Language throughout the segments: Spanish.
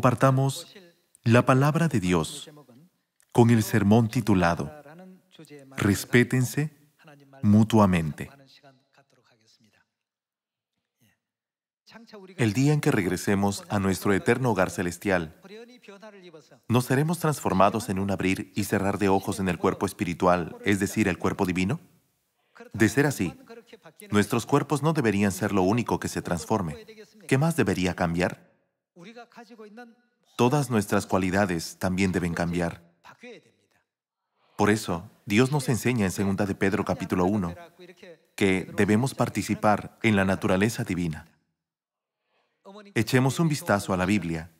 compartamos la palabra de Dios con el sermón titulado Respétense mutuamente. El día en que regresemos a nuestro eterno hogar celestial, ¿nos seremos transformados en un abrir y cerrar de ojos en el cuerpo espiritual, es decir, el cuerpo divino? De ser así, nuestros cuerpos no deberían ser lo único que se transforme. ¿Qué más debería cambiar? Todas nuestras cualidades también deben cambiar. Por eso, Dios nos enseña en 2 de Pedro capítulo 1 que debemos participar en la naturaleza divina. Echemos un vistazo a la Biblia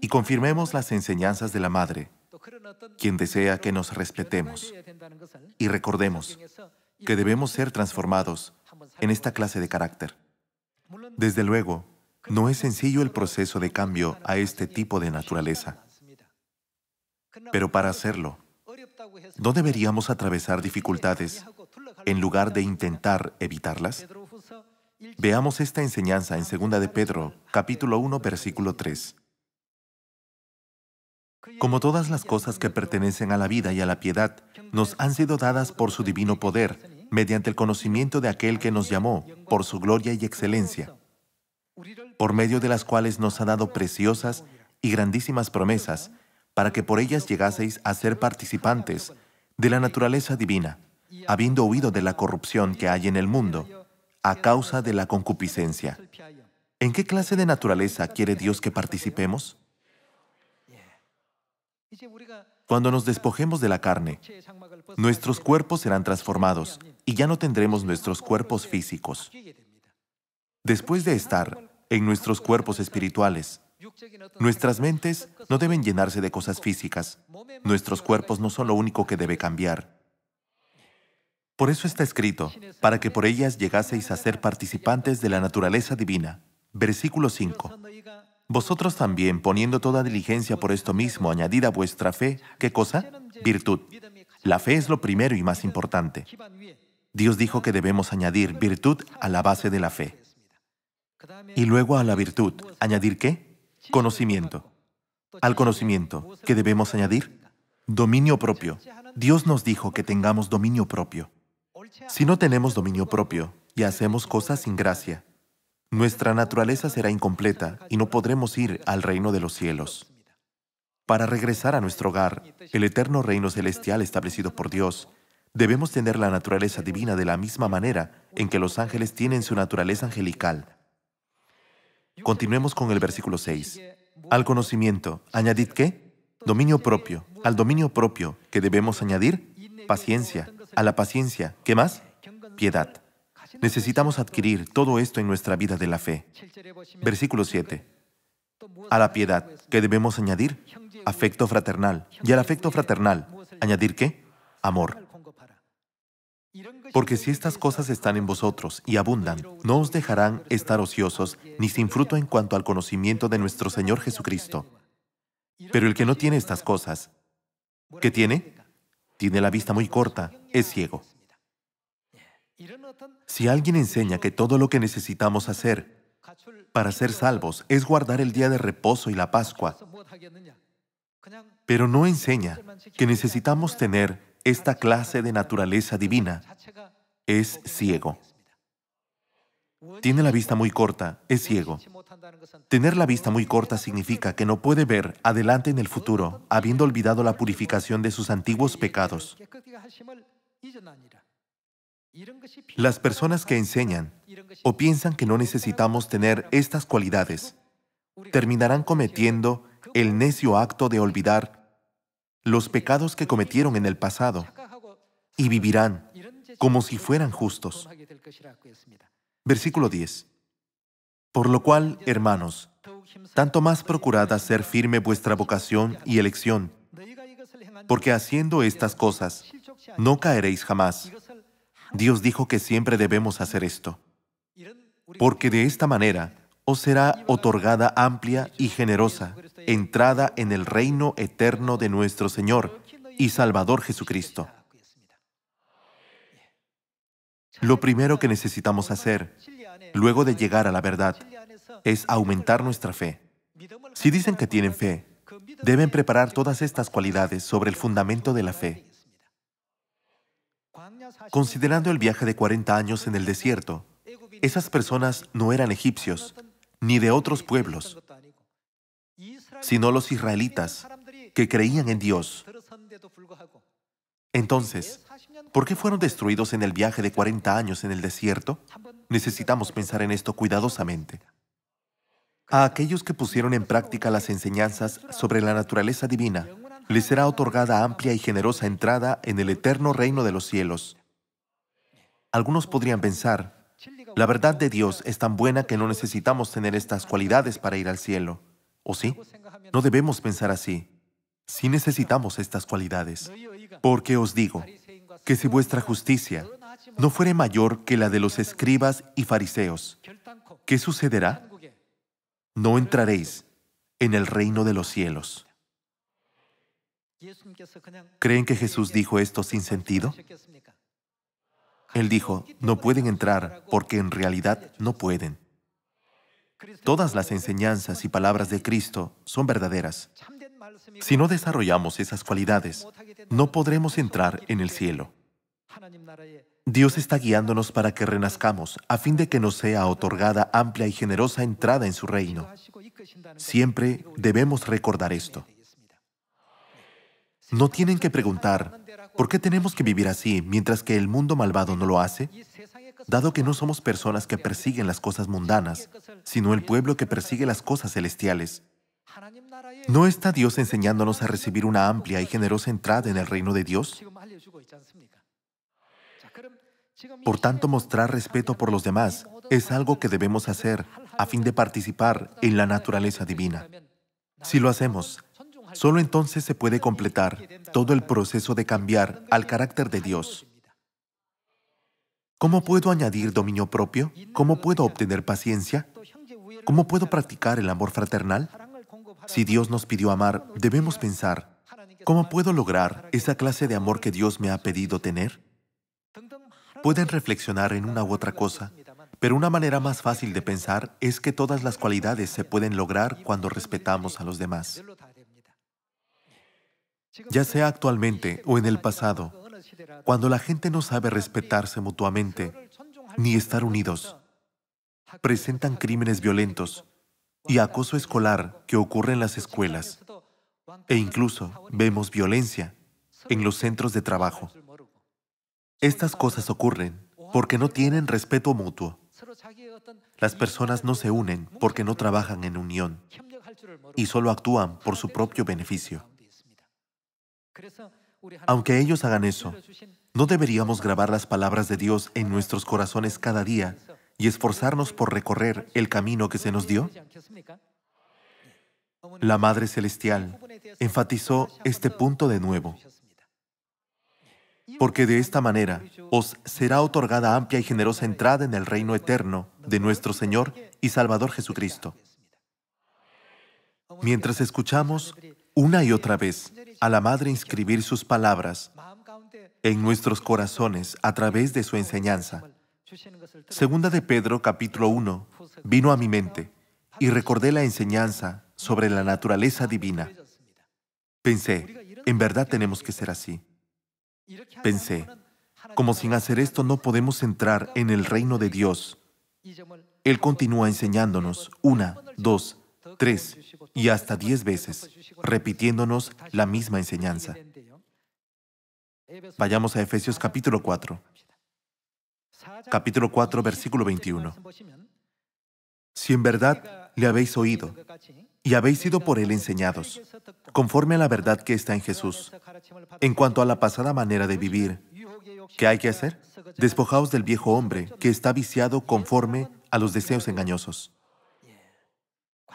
y confirmemos las enseñanzas de la Madre, quien desea que nos respetemos. Y recordemos que debemos ser transformados en esta clase de carácter. Desde luego, no es sencillo el proceso de cambio a este tipo de naturaleza. Pero para hacerlo, ¿no deberíamos atravesar dificultades en lugar de intentar evitarlas? Veamos esta enseñanza en 2 de Pedro, capítulo 1, versículo 3. Como todas las cosas que pertenecen a la vida y a la piedad, nos han sido dadas por su divino poder, mediante el conocimiento de aquel que nos llamó, por su gloria y excelencia por medio de las cuales nos ha dado preciosas y grandísimas promesas, para que por ellas llegaseis a ser participantes de la naturaleza divina, habiendo huido de la corrupción que hay en el mundo a causa de la concupiscencia. ¿En qué clase de naturaleza quiere Dios que participemos? Cuando nos despojemos de la carne, nuestros cuerpos serán transformados y ya no tendremos nuestros cuerpos físicos. Después de estar en nuestros cuerpos espirituales, nuestras mentes no deben llenarse de cosas físicas. Nuestros cuerpos no son lo único que debe cambiar. Por eso está escrito, para que por ellas llegaseis a ser participantes de la naturaleza divina. Versículo 5. Vosotros también, poniendo toda diligencia por esto mismo, añadida vuestra fe, ¿qué cosa? Virtud. La fe es lo primero y más importante. Dios dijo que debemos añadir virtud a la base de la fe. Y luego a la virtud, ¿añadir qué? Conocimiento. Al conocimiento, ¿qué debemos añadir? Dominio propio. Dios nos dijo que tengamos dominio propio. Si no tenemos dominio propio y hacemos cosas sin gracia, nuestra naturaleza será incompleta y no podremos ir al reino de los cielos. Para regresar a nuestro hogar, el eterno reino celestial establecido por Dios, debemos tener la naturaleza divina de la misma manera en que los ángeles tienen su naturaleza angelical. Continuemos con el versículo 6. Al conocimiento, añadid qué? Dominio propio. Al dominio propio, que debemos añadir? Paciencia. A la paciencia, ¿qué más? Piedad. Necesitamos adquirir todo esto en nuestra vida de la fe. Versículo 7. A la piedad, pues, ¿qué debemos añadir? Afecto fraternal. Y al afecto fraternal, ¿añadir qué? Amor. Porque si estas cosas están en vosotros y abundan, no os dejarán estar ociosos ni sin fruto en cuanto al conocimiento de nuestro Señor Jesucristo. Pero el que no tiene estas cosas, ¿qué tiene? Tiene la vista muy corta, es ciego. Si alguien enseña que todo lo que necesitamos hacer para ser salvos es guardar el día de reposo y la Pascua, pero no enseña que necesitamos tener esta clase de naturaleza divina es ciego. Tiene la vista muy corta, es ciego. Tener la vista muy corta significa que no puede ver adelante en el futuro, habiendo olvidado la purificación de sus antiguos pecados. Las personas que enseñan o piensan que no necesitamos tener estas cualidades terminarán cometiendo el necio acto de olvidar los pecados que cometieron en el pasado y vivirán como si fueran justos. Versículo 10. Por lo cual, hermanos, tanto más procurad hacer firme vuestra vocación y elección, porque haciendo estas cosas no caeréis jamás. Dios dijo que siempre debemos hacer esto, porque de esta manera os será otorgada amplia y generosa entrada en el reino eterno de nuestro Señor y Salvador Jesucristo. Lo primero que necesitamos hacer, luego de llegar a la verdad, es aumentar nuestra fe. Si dicen que tienen fe, deben preparar todas estas cualidades sobre el fundamento de la fe. Considerando el viaje de 40 años en el desierto, esas personas no eran egipcios, ni de otros pueblos, sino los israelitas que creían en Dios. Entonces, ¿por qué fueron destruidos en el viaje de 40 años en el desierto? Necesitamos pensar en esto cuidadosamente. A aquellos que pusieron en práctica las enseñanzas sobre la naturaleza divina, les será otorgada amplia y generosa entrada en el eterno reino de los cielos. Algunos podrían pensar, la verdad de Dios es tan buena que no necesitamos tener estas cualidades para ir al cielo. ¿O sí? No debemos pensar así. Sí necesitamos estas cualidades. Porque os digo que si vuestra justicia no fuere mayor que la de los escribas y fariseos, ¿qué sucederá? No entraréis en el reino de los cielos. ¿Creen que Jesús dijo esto sin sentido? Él dijo, no pueden entrar porque en realidad no pueden. Todas las enseñanzas y palabras de Cristo son verdaderas. Si no desarrollamos esas cualidades, no podremos entrar en el cielo. Dios está guiándonos para que renazcamos, a fin de que nos sea otorgada amplia y generosa entrada en su reino. Siempre debemos recordar esto. No tienen que preguntar, ¿Por qué tenemos que vivir así mientras que el mundo malvado no lo hace? Dado que no somos personas que persiguen las cosas mundanas, sino el pueblo que persigue las cosas celestiales. ¿No está Dios enseñándonos a recibir una amplia y generosa entrada en el reino de Dios? Por tanto, mostrar respeto por los demás es algo que debemos hacer a fin de participar en la naturaleza divina. Si lo hacemos, Solo entonces se puede completar todo el proceso de cambiar al carácter de Dios. ¿Cómo puedo añadir dominio propio? ¿Cómo puedo obtener paciencia? ¿Cómo puedo practicar el amor fraternal? Si Dios nos pidió amar, debemos pensar, ¿cómo puedo lograr esa clase de amor que Dios me ha pedido tener? Pueden reflexionar en una u otra cosa, pero una manera más fácil de pensar es que todas las cualidades se pueden lograr cuando respetamos a los demás ya sea actualmente o en el pasado, cuando la gente no sabe respetarse mutuamente ni estar unidos, presentan crímenes violentos y acoso escolar que ocurre en las escuelas, e incluso vemos violencia en los centros de trabajo. Estas cosas ocurren porque no tienen respeto mutuo. Las personas no se unen porque no trabajan en unión y solo actúan por su propio beneficio. Aunque ellos hagan eso, ¿no deberíamos grabar las palabras de Dios en nuestros corazones cada día y esforzarnos por recorrer el camino que se nos dio? La Madre Celestial enfatizó este punto de nuevo, porque de esta manera os será otorgada amplia y generosa entrada en el reino eterno de nuestro Señor y Salvador Jesucristo. Mientras escuchamos, una y otra vez a la Madre inscribir sus palabras en nuestros corazones a través de su enseñanza. Segunda de Pedro capítulo 1 vino a mi mente y recordé la enseñanza sobre la naturaleza divina. Pensé, en verdad tenemos que ser así. Pensé, como sin hacer esto no podemos entrar en el reino de Dios. Él continúa enseñándonos una, dos, tres y hasta diez veces, repitiéndonos la misma enseñanza. Vayamos a Efesios capítulo 4. Capítulo 4, versículo 21. Si en verdad le habéis oído y habéis sido por él enseñados, conforme a la verdad que está en Jesús, en cuanto a la pasada manera de vivir, ¿qué hay que hacer? Despojaos del viejo hombre que está viciado conforme a los deseos engañosos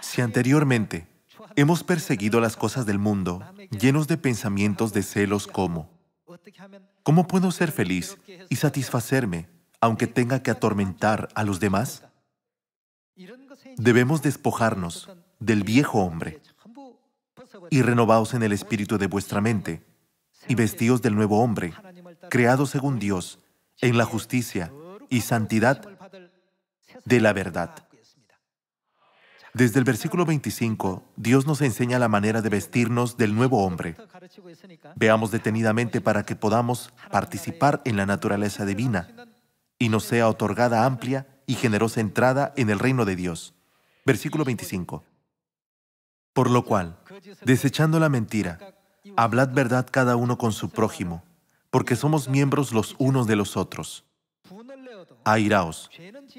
si anteriormente hemos perseguido las cosas del mundo, llenos de pensamientos de celos como, ¿cómo puedo ser feliz y satisfacerme aunque tenga que atormentar a los demás? Debemos despojarnos del viejo hombre y renovaos en el espíritu de vuestra mente y vestidos del nuevo hombre, creado según Dios, en la justicia y santidad de la verdad. Desde el versículo 25, Dios nos enseña la manera de vestirnos del nuevo hombre. Veamos detenidamente para que podamos participar en la naturaleza divina y nos sea otorgada amplia y generosa entrada en el reino de Dios. Versículo 25. Por lo cual, desechando la mentira, hablad verdad cada uno con su prójimo, porque somos miembros los unos de los otros. Airaos,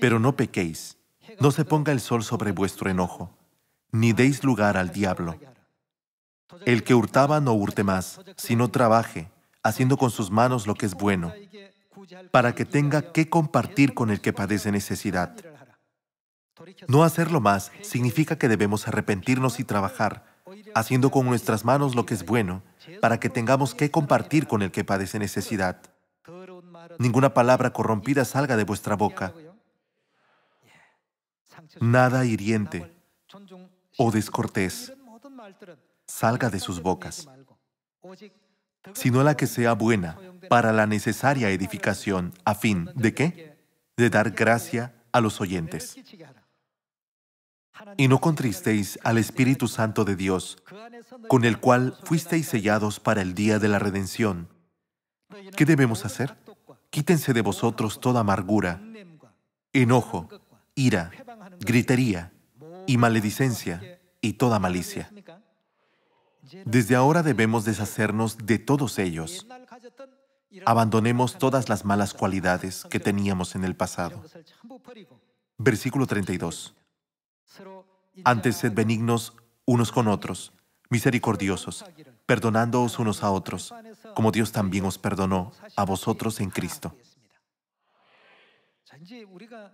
pero no pequéis no se ponga el sol sobre vuestro enojo, ni deis lugar al diablo. El que hurtaba no hurte más, sino trabaje, haciendo con sus manos lo que es bueno, para que tenga que compartir con el que padece necesidad. No hacerlo más significa que debemos arrepentirnos y trabajar, haciendo con nuestras manos lo que es bueno, para que tengamos que compartir con el que padece necesidad. Ninguna palabra corrompida salga de vuestra boca, nada hiriente o descortés salga de sus bocas, sino la que sea buena para la necesaria edificación, a fin de qué? De dar gracia a los oyentes. Y no contristéis al Espíritu Santo de Dios, con el cual fuisteis sellados para el día de la redención. ¿Qué debemos hacer? Quítense de vosotros toda amargura, enojo, ira, gritería y maledicencia y toda malicia. Desde ahora debemos deshacernos de todos ellos. Abandonemos todas las malas cualidades que teníamos en el pasado. Versículo 32. Antes sed benignos unos con otros, misericordiosos, perdonándoos unos a otros, como Dios también os perdonó a vosotros en Cristo.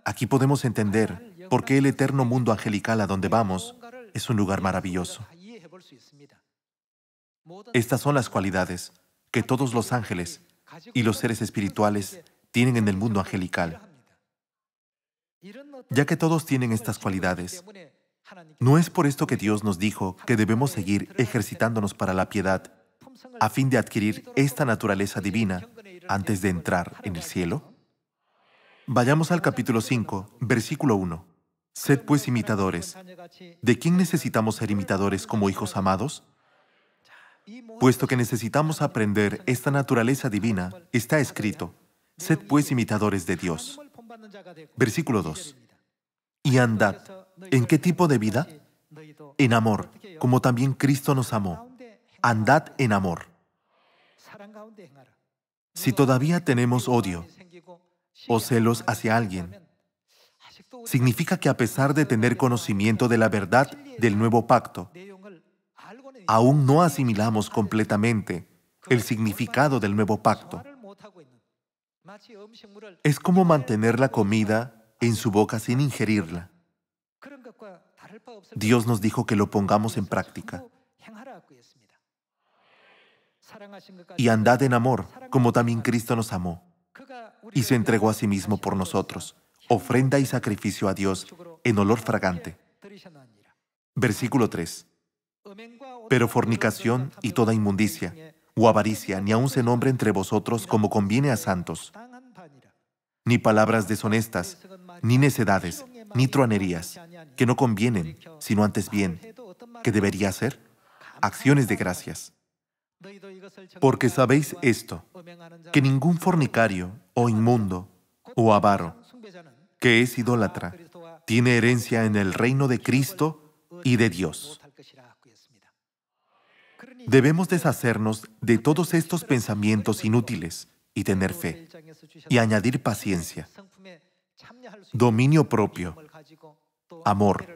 Aquí podemos entender por qué el eterno mundo angelical a donde vamos es un lugar maravilloso. Estas son las cualidades que todos los ángeles y los seres espirituales tienen en el mundo angelical. Ya que todos tienen estas cualidades, no es por esto que Dios nos dijo que debemos seguir ejercitándonos para la piedad a fin de adquirir esta naturaleza divina antes de entrar en el cielo. Vayamos al capítulo 5, versículo 1. Sed pues imitadores. ¿De quién necesitamos ser imitadores como hijos amados? Puesto que necesitamos aprender esta naturaleza divina, está escrito, sed pues imitadores de Dios. Versículo 2. Y andad. ¿En qué tipo de vida? En amor, como también Cristo nos amó. Andad en amor. Si todavía tenemos odio, o celos hacia alguien. Significa que a pesar de tener conocimiento de la verdad del nuevo pacto, aún no asimilamos completamente el significado del nuevo pacto. Es como mantener la comida en su boca sin ingerirla. Dios nos dijo que lo pongamos en práctica. Y andad en amor, como también Cristo nos amó y se entregó a sí mismo por nosotros, ofrenda y sacrificio a Dios en olor fragante. Versículo 3. Pero fornicación y toda inmundicia, o avaricia, ni aun se nombre entre vosotros como conviene a santos, ni palabras deshonestas, ni necedades, ni truanerías, que no convienen, sino antes bien, que debería ser acciones de gracias. Porque sabéis esto, que ningún fornicario, o inmundo, o avaro, que es idólatra, tiene herencia en el reino de Cristo y de Dios. Debemos deshacernos de todos estos pensamientos inútiles y tener fe, y añadir paciencia, dominio propio, amor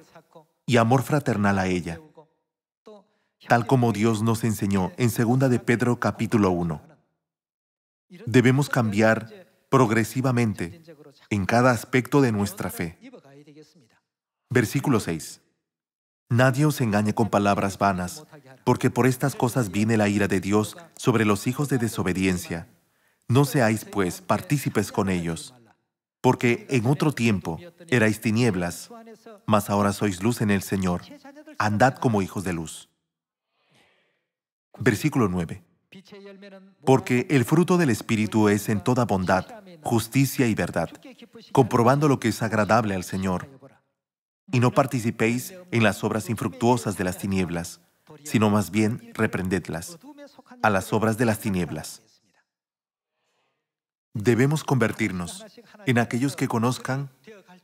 y amor fraternal a ella, tal como Dios nos enseñó en 2 de Pedro capítulo 1. Debemos cambiar progresivamente en cada aspecto de nuestra fe. Versículo 6. Nadie os engañe con palabras vanas, porque por estas cosas viene la ira de Dios sobre los hijos de desobediencia. No seáis, pues, partícipes con ellos, porque en otro tiempo erais tinieblas, mas ahora sois luz en el Señor. Andad como hijos de luz. Versículo 9. Porque el fruto del Espíritu es en toda bondad, justicia y verdad, comprobando lo que es agradable al Señor. Y no participéis en las obras infructuosas de las tinieblas, sino más bien reprendedlas, a las obras de las tinieblas. Debemos convertirnos en aquellos que conozcan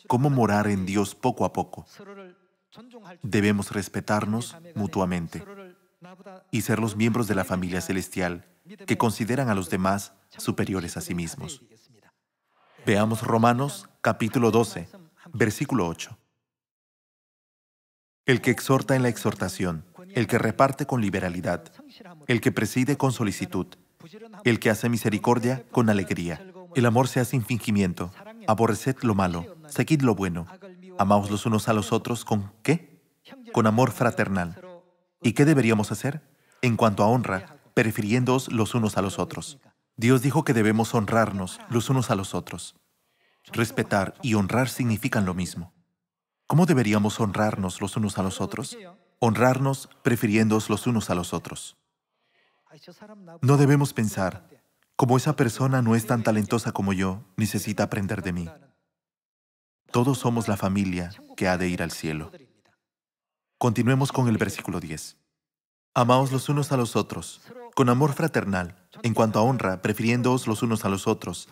cómo morar en Dios poco a poco. Debemos respetarnos mutuamente y ser los miembros de la familia celestial que consideran a los demás superiores a sí mismos. Veamos Romanos capítulo 12, versículo 8. El que exhorta en la exhortación, el que reparte con liberalidad, el que preside con solicitud, el que hace misericordia con alegría. El amor se hace sin fingimiento. Aborreced lo malo, seguid lo bueno. Amaos los unos a los otros con qué? Con amor fraternal. ¿Y qué deberíamos hacer? En cuanto a honra, prefiriéndoos los unos a los otros. Dios dijo que debemos honrarnos los unos a los otros. Respetar y honrar significan lo mismo. ¿Cómo deberíamos honrarnos los unos a los otros? Honrarnos prefiriéndonos los unos a los otros. No debemos pensar, como esa persona no es tan talentosa como yo, necesita aprender de mí. Todos somos la familia que ha de ir al cielo. Continuemos con el versículo 10. Amaos los unos a los otros, con amor fraternal, en cuanto a honra, prefiriéndoos los unos a los otros,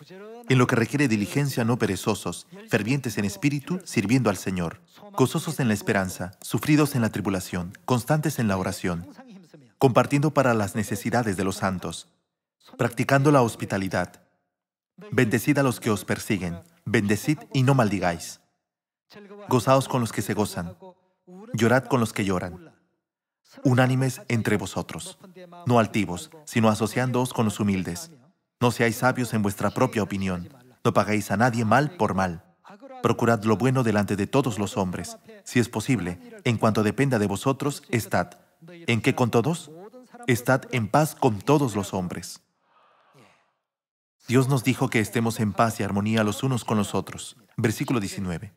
en lo que requiere diligencia no perezosos, fervientes en espíritu, sirviendo al Señor, gozosos en la esperanza, sufridos en la tribulación, constantes en la oración, compartiendo para las necesidades de los santos, practicando la hospitalidad. Bendecid a los que os persiguen, bendecid y no maldigáis. Gozaos con los que se gozan, llorad con los que lloran unánimes entre vosotros, no altivos, sino asociándoos con los humildes. No seáis sabios en vuestra propia opinión, no pagáis a nadie mal por mal. Procurad lo bueno delante de todos los hombres. Si es posible, en cuanto dependa de vosotros, estad. ¿En qué con todos? Estad en paz con todos los hombres. Dios nos dijo que estemos en paz y armonía los unos con los otros. Versículo 19.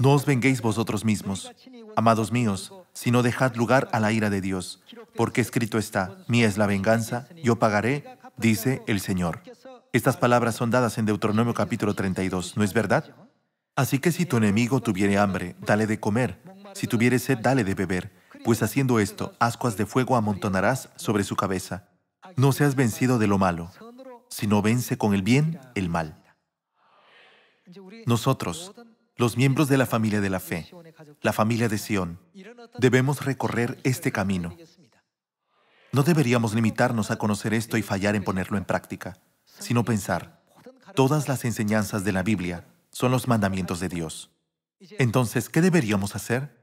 No os venguéis vosotros mismos. Amados míos, sino dejad lugar a la ira de Dios, porque escrito está, mía es la venganza, yo pagaré, dice el Señor. Estas palabras son dadas en Deuteronomio capítulo 32, ¿no es verdad? Así que si tu enemigo tuviere hambre, dale de comer, si tuviere sed, dale de beber, pues haciendo esto, ascuas de fuego amontonarás sobre su cabeza. No seas vencido de lo malo, sino vence con el bien el mal. Nosotros, los miembros de la familia de la fe, la familia de Sión, debemos recorrer este camino. No deberíamos limitarnos a conocer esto y fallar en ponerlo en práctica, sino pensar, todas las enseñanzas de la Biblia son los mandamientos de Dios. Entonces, ¿qué deberíamos hacer?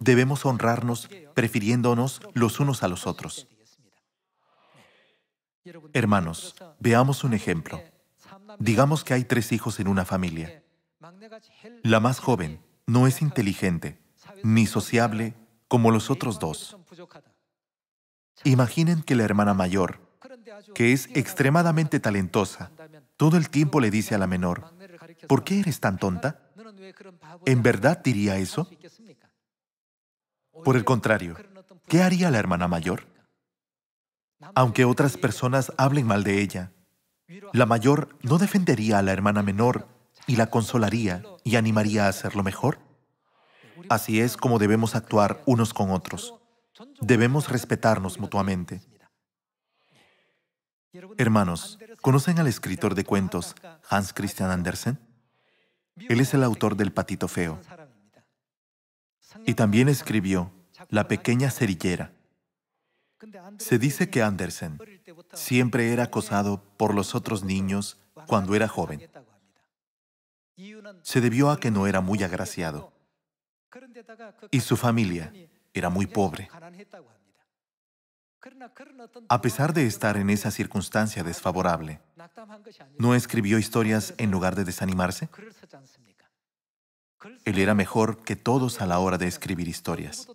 Debemos honrarnos prefiriéndonos los unos a los otros. Hermanos, veamos un ejemplo. Digamos que hay tres hijos en una familia. La más joven no es inteligente ni sociable como los otros dos. Imaginen que la hermana mayor, que es extremadamente talentosa, todo el tiempo le dice a la menor, ¿por qué eres tan tonta? ¿En verdad diría eso? Por el contrario, ¿qué haría la hermana mayor? Aunque otras personas hablen mal de ella, la mayor no defendería a la hermana menor y la consolaría y animaría a hacerlo mejor? Así es como debemos actuar unos con otros. Debemos respetarnos mutuamente. Hermanos, ¿conocen al escritor de cuentos Hans Christian Andersen? Él es el autor del Patito Feo. Y también escribió La pequeña cerillera. Se dice que Andersen siempre era acosado por los otros niños cuando era joven se debió a que no era muy agraciado y su familia era muy pobre. A pesar de estar en esa circunstancia desfavorable, ¿no escribió historias en lugar de desanimarse? Él era mejor que todos a la hora de escribir historias.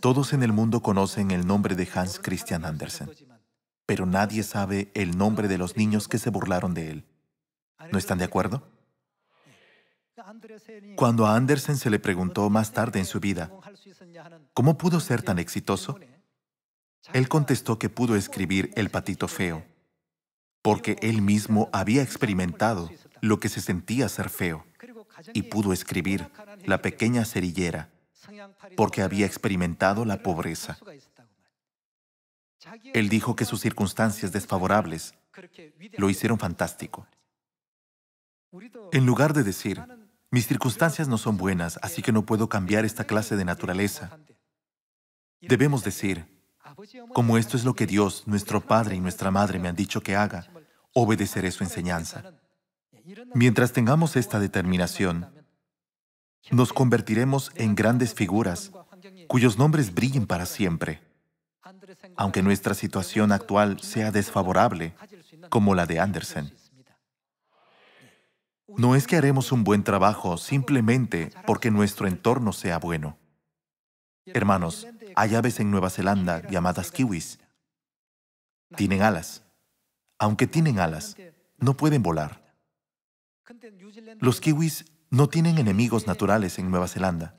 Todos en el mundo conocen el nombre de Hans Christian Andersen, pero nadie sabe el nombre de los niños que se burlaron de él. ¿No están de acuerdo? Cuando a Andersen se le preguntó más tarde en su vida, ¿cómo pudo ser tan exitoso? Él contestó que pudo escribir El patito feo, porque él mismo había experimentado lo que se sentía ser feo, y pudo escribir La pequeña cerillera, porque había experimentado la pobreza. Él dijo que sus circunstancias desfavorables lo hicieron fantástico. En lugar de decir, mis circunstancias no son buenas, así que no puedo cambiar esta clase de naturaleza, debemos decir, como esto es lo que Dios, nuestro Padre y nuestra Madre me han dicho que haga, obedeceré su enseñanza. Mientras tengamos esta determinación, nos convertiremos en grandes figuras cuyos nombres brillen para siempre. Aunque nuestra situación actual sea desfavorable, como la de Andersen. No es que haremos un buen trabajo simplemente porque nuestro entorno sea bueno. Hermanos, hay aves en Nueva Zelanda llamadas kiwis. Tienen alas. Aunque tienen alas, no pueden volar. Los kiwis no tienen enemigos naturales en Nueva Zelanda.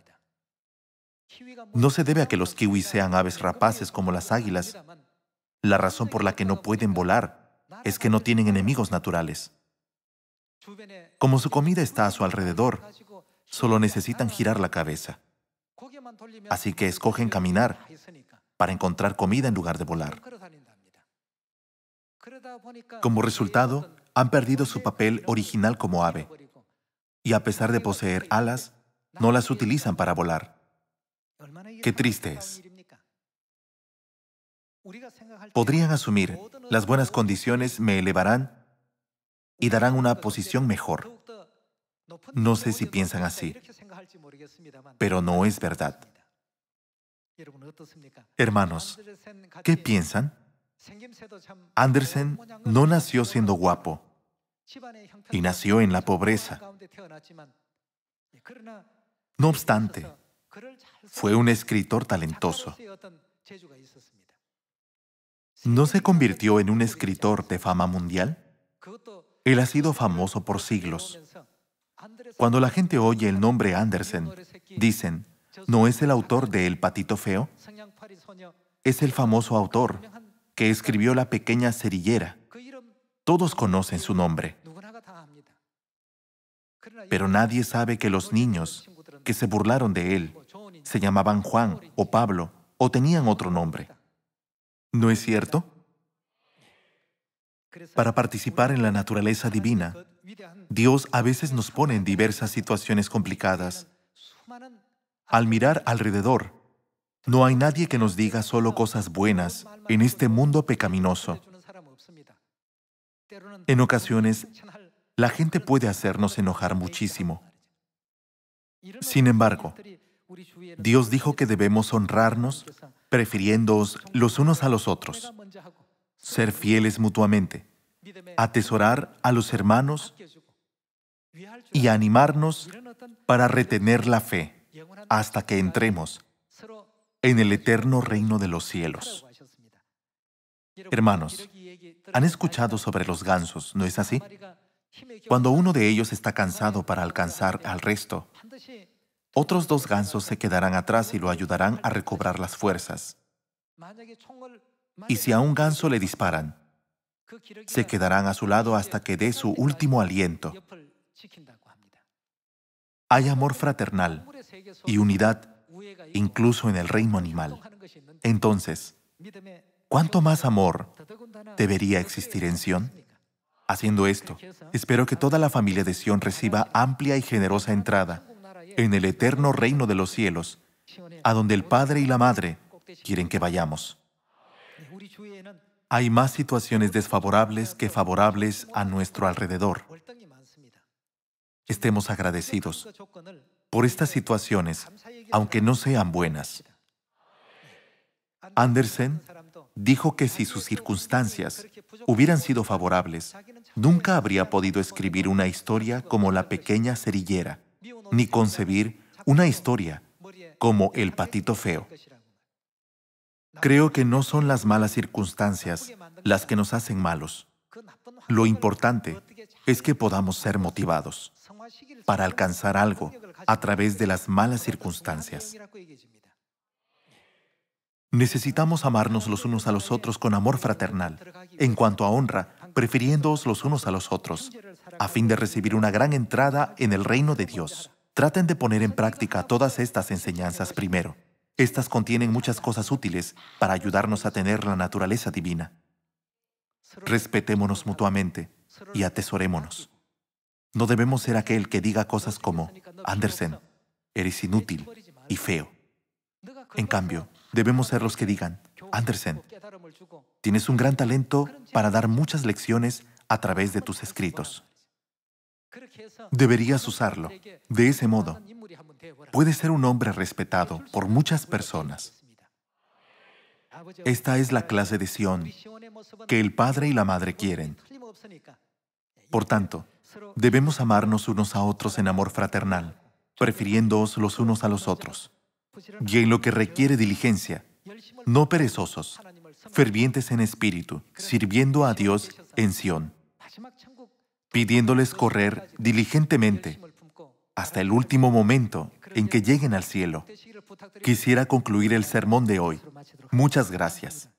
No se debe a que los kiwis sean aves rapaces como las águilas. La razón por la que no pueden volar es que no tienen enemigos naturales. Como su comida está a su alrededor, solo necesitan girar la cabeza. Así que escogen caminar para encontrar comida en lugar de volar. Como resultado, han perdido su papel original como ave, y a pesar de poseer alas, no las utilizan para volar. Qué triste es. Podrían asumir, las buenas condiciones me elevarán y darán una posición mejor. No sé si piensan así, pero no es verdad. Hermanos, ¿qué piensan? Andersen no nació siendo guapo y nació en la pobreza. No obstante, fue un escritor talentoso. ¿No se convirtió en un escritor de fama mundial? Él ha sido famoso por siglos. Cuando la gente oye el nombre Andersen, dicen, ¿no es el autor de El Patito Feo? Es el famoso autor que escribió La Pequeña Cerillera. Todos conocen su nombre. Pero nadie sabe que los niños que se burlaron de él se llamaban Juan o Pablo o tenían otro nombre. ¿No es cierto? Para participar en la naturaleza divina, Dios a veces nos pone en diversas situaciones complicadas. Al mirar alrededor, no hay nadie que nos diga solo cosas buenas en este mundo pecaminoso. En ocasiones, la gente puede hacernos enojar muchísimo. Sin embargo, Dios dijo que debemos honrarnos prefiriéndoos los unos a los otros ser fieles mutuamente, atesorar a los hermanos y animarnos para retener la fe hasta que entremos en el eterno reino de los cielos. Hermanos, han escuchado sobre los gansos, ¿no es así? Cuando uno de ellos está cansado para alcanzar al resto, otros dos gansos se quedarán atrás y lo ayudarán a recobrar las fuerzas y si a un ganso le disparan, se quedarán a su lado hasta que dé su último aliento. Hay amor fraternal y unidad incluso en el reino animal. Entonces, ¿cuánto más amor debería existir en Sión? Haciendo esto, espero que toda la familia de Sión reciba amplia y generosa entrada en el eterno reino de los cielos, a donde el Padre y la Madre quieren que vayamos. Hay más situaciones desfavorables que favorables a nuestro alrededor. Estemos agradecidos por estas situaciones, aunque no sean buenas. Andersen dijo que si sus circunstancias hubieran sido favorables, nunca habría podido escribir una historia como La pequeña cerillera, ni concebir una historia como El patito feo. Creo que no son las malas circunstancias las que nos hacen malos. Lo importante es que podamos ser motivados para alcanzar algo a través de las malas circunstancias. Necesitamos amarnos los unos a los otros con amor fraternal, en cuanto a honra, prefiriéndoos los unos a los otros, a fin de recibir una gran entrada en el reino de Dios. Traten de poner en práctica todas estas enseñanzas primero. Estas contienen muchas cosas útiles para ayudarnos a tener la naturaleza divina. Respetémonos mutuamente y atesorémonos. No debemos ser aquel que diga cosas como, Andersen, eres inútil y feo. En cambio, debemos ser los que digan, Andersen, tienes un gran talento para dar muchas lecciones a través de tus escritos. Deberías usarlo. De ese modo, puedes ser un hombre respetado por muchas personas. Esta es la clase de Sión que el padre y la madre quieren. Por tanto, debemos amarnos unos a otros en amor fraternal, prefiriéndoos los unos a los otros. Y en lo que requiere diligencia, no perezosos, fervientes en espíritu, sirviendo a Dios en Sión pidiéndoles correr diligentemente hasta el último momento en que lleguen al cielo. Quisiera concluir el sermón de hoy. Muchas gracias.